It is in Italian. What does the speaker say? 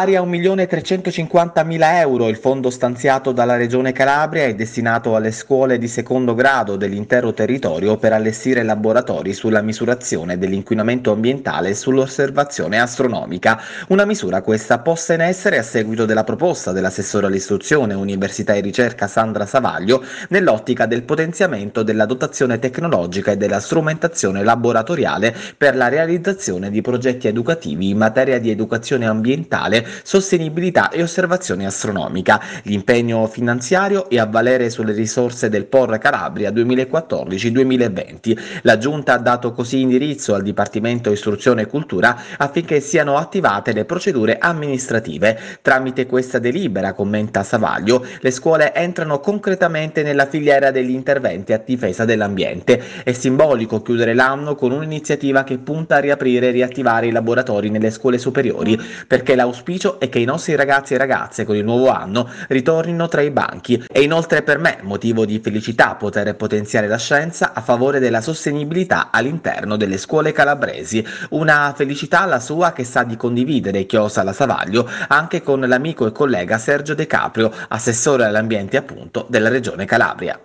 Pari a 1.350.000 euro il fondo stanziato dalla Regione Calabria è destinato alle scuole di secondo grado dell'intero territorio per allestire laboratori sulla misurazione dell'inquinamento ambientale e sull'osservazione astronomica. Una misura questa posta in essere a seguito della proposta dell'assessore all'istruzione, università e ricerca Sandra Savaglio nell'ottica del potenziamento della dotazione tecnologica e della strumentazione laboratoriale per la realizzazione di progetti educativi in materia di educazione ambientale sostenibilità e osservazione astronomica. L'impegno finanziario è a valere sulle risorse del POR Calabria 2014-2020. La Giunta ha dato così indirizzo al Dipartimento Istruzione e Cultura affinché siano attivate le procedure amministrative. Tramite questa delibera, commenta Savaglio, le scuole entrano concretamente nella filiera degli interventi a difesa dell'ambiente. È simbolico chiudere l'anno con un'iniziativa che punta a riaprire e riattivare i laboratori nelle scuole superiori, perché l'auspicio auspicio è che i nostri ragazzi e ragazze con il nuovo anno ritornino tra i banchi. È inoltre per me motivo di felicità poter potenziare la scienza a favore della sostenibilità all'interno delle scuole calabresi. Una felicità la sua che sa di condividere Chiosa la Savaglio anche con l'amico e collega Sergio De Caprio, assessore all'ambiente appunto della Regione Calabria.